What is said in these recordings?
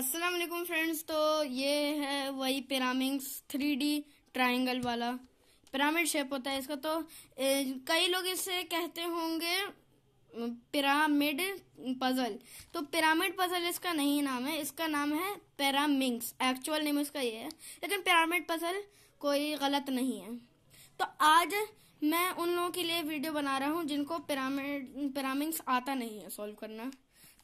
अस्सलाम वालेकुम फ्रेंड्स तो ये है वही पिरामिड्स थ्री डी ट्राइंगल वाला पिरामिड शेप होता है इसका तो ए, कई लोग इसे कहते होंगे पिरामिड पजल तो पिरामिड पजल इसका नहीं नाम है इसका नाम है पैरामिंक्स एक्चुअल नेम इसका ये है लेकिन पिरामिड पजल कोई गलत नहीं है तो आज मैं उन लोगों के लिए वीडियो बना रहा हूँ जिनको पिरामिड पिरामिंग्स आता नहीं है सॉल्व करना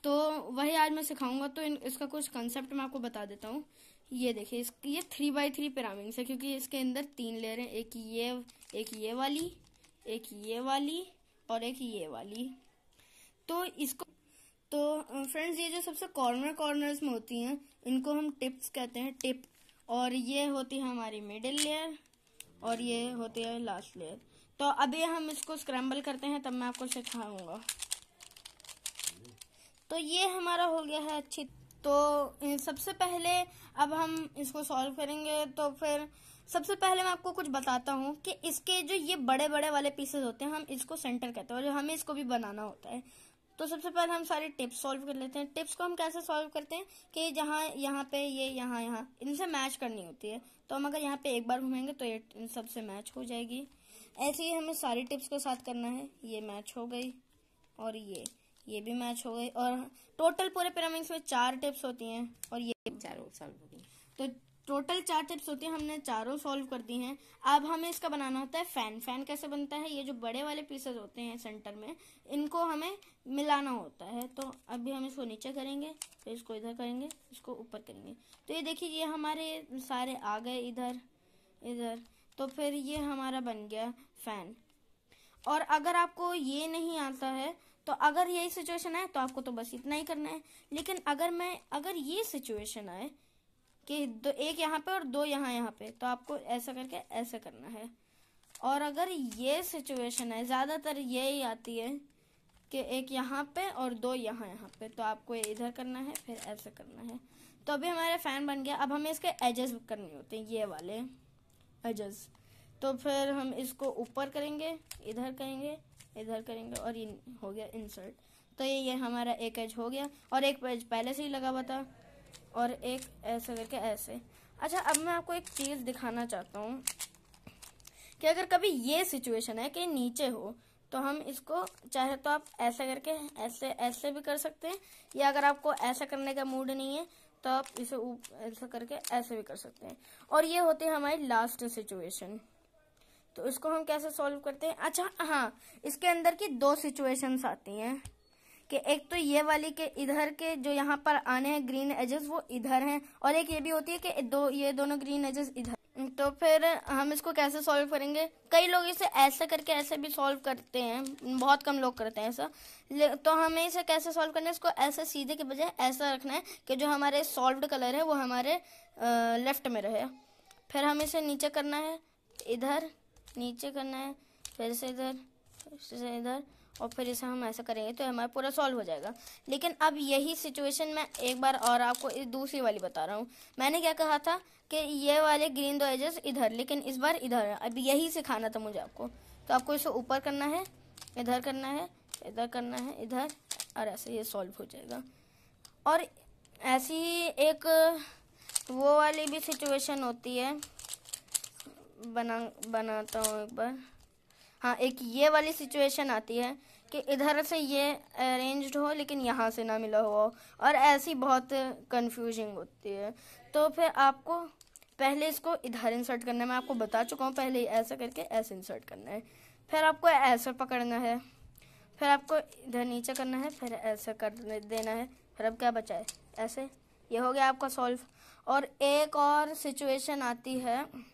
तो वही आज मैं सिखाऊंगा तो इन, इसका कुछ कंसेप्ट मैं आपको बता देता हूँ ये देखिए इस ये थ्री बाई थ्री पिरामिड्स है क्योंकि इसके अंदर तीन लेयर हैं एक ये एक ये वाली एक ये वाली और एक ये वाली तो इसको तो फ्रेंड्स ये जो सबसे कॉर्नर कॉर्नर्स में होती हैं इनको हम टिप्स कहते हैं टिप और ये होती है हमारी मिडिल लेयर और ये होती है लास्ट लेयर तो अभी हम इसको स्क्रैम्बल करते हैं तब मैं आपको सिखाऊंगा तो ये हमारा हो गया है अच्छी तो सबसे पहले अब हम इसको सॉल्व करेंगे तो फिर सबसे पहले मैं आपको कुछ बताता हूँ कि इसके जो ये बड़े बड़े वाले पीसेस होते हैं हम इसको सेंटर कहते हैं और हमें इसको भी बनाना होता है तो सबसे पहले हम सारे टिप्स सॉल्व कर लेते हैं टिप्स को हम कैसे सॉल्व करते हैं कि जहाँ यहाँ पे ये यहाँ यहाँ इनसे मैच करनी होती है तो हम अगर यहाँ पे एक बार घूमेंगे तो ये इन मैच हो जाएगी ऐसे ही हमें सारी टिप्स के साथ करना है ये मैच हो गई और ये ये भी मैच हो गई और टोटल पूरे पिरामिड्स में चार टिप्स होती हैं और ये चारों सॉल्व हो गई तो टोटल चार टिप्स होती हैं हमने चारों सॉल्व कर दी हैं अब हमें इसका बनाना होता है फैन फैन कैसे बनता है ये जो बड़े वाले पीसेस होते हैं सेंटर में इनको हमें मिलाना होता है तो अभी हम इसको नीचे करेंगे फिर इसको इधर करेंगे इसको ऊपर करेंगे तो ये देखिए ये हमारे सारे आ गए इधर इधर तो फिर ये हमारा बन गया फैन और अगर आपको ये नहीं आता है तो अगर यही सिचुएशन आए तो आपको तो बस इतना ही करना है लेकिन अगर मैं अगर ये सिचुएशन आए कि दो एक यहाँ पे और दो यहाँ यहाँ पे तो आपको ऐसा करके ऐसा करना है और अगर ये सिचुएशन है ज़्यादातर यही आती है कि एक यहाँ पे और दो यहाँ यहाँ पे तो आपको इधर करना है फिर ऐसा करना है तो अभी हमारे फ़ैन बन गया अब हमें इसके एजेस करने होते हैं ये वाले एजेस तो फिर हम इसको ऊपर करेंगे इधर करेंगे इधर करेंगे और ये हो गया इंसर्ट तो ये ये हमारा एक एज हो गया और एक एज पहले से ही लगा हुआ था और एक ऐसे करके ऐसे अच्छा अब मैं आपको एक चीज़ दिखाना चाहता हूँ कि अगर कभी ये सिचुएशन है कि नीचे हो तो हम इसको चाहे तो आप ऐसे करके ऐसे ऐसे भी कर सकते हैं या अगर आपको ऐसा करने का मूड नहीं है तो आप इसे ऐसा करके ऐसे भी कर सकते हैं और ये होती है हमारी लास्ट सिचुएशन तो इसको हम कैसे सॉल्व करते हैं अच्छा हाँ इसके अंदर की दो सिचुएशंस आती हैं कि एक तो ये वाली के इधर के जो यहाँ पर आने हैं ग्रीन एजेस वो इधर हैं और एक ये भी होती है कि दो ये दोनों ग्रीन एजेस इधर तो फिर हम इसको कैसे सॉल्व करेंगे कई लोग इसे ऐसे करके ऐसे भी सॉल्व करते हैं बहुत कम लोग करते हैं ऐसा तो हमें इसे कैसे सॉल्व करना है इसको ऐसे सीधे के बजाय ऐसा रखना है कि जो हमारे सॉल्व कलर है वो हमारे लेफ्ट में रहे फिर हम इसे नीचे करना है इधर नीचे करना है फिर से इधर फिर से इधर और फिर इसे हम ऐसा करेंगे तो हमारा पूरा सॉल्व हो जाएगा लेकिन अब यही सिचुएशन मैं एक बार और आपको इस दूसरी वाली बता रहा हूँ मैंने क्या कहा था कि ये वाले ग्रीन दो एजेस इधर लेकिन इस बार इधर अब यही सिखाना था मुझे आपको तो आपको इसे ऊपर करना है इधर करना है इधर करना है इधर और ऐसे ये सॉल्व हो जाएगा और ऐसी एक वो वाली भी सिचुएशन होती है बना बनाता हूँ एक बार हाँ एक ये वाली सिचुएशन आती है कि इधर से ये अरेंज्ड हो लेकिन यहाँ से ना मिला हुआ हो और ऐसी बहुत कंफ्यूजिंग होती है तो फिर आपको पहले इसको इधर इंसर्ट करना है मैं आपको बता चुका हूँ पहले ऐसा करके ऐसे इंसर्ट करना है फिर आपको ऐसे पकड़ना है फिर आपको इधर नीचे करना है फिर ऐसे कर देना है फिर अब क्या बचा है ऐसे ये हो गया आपका सॉल्व और एक और सिचुएशन आती है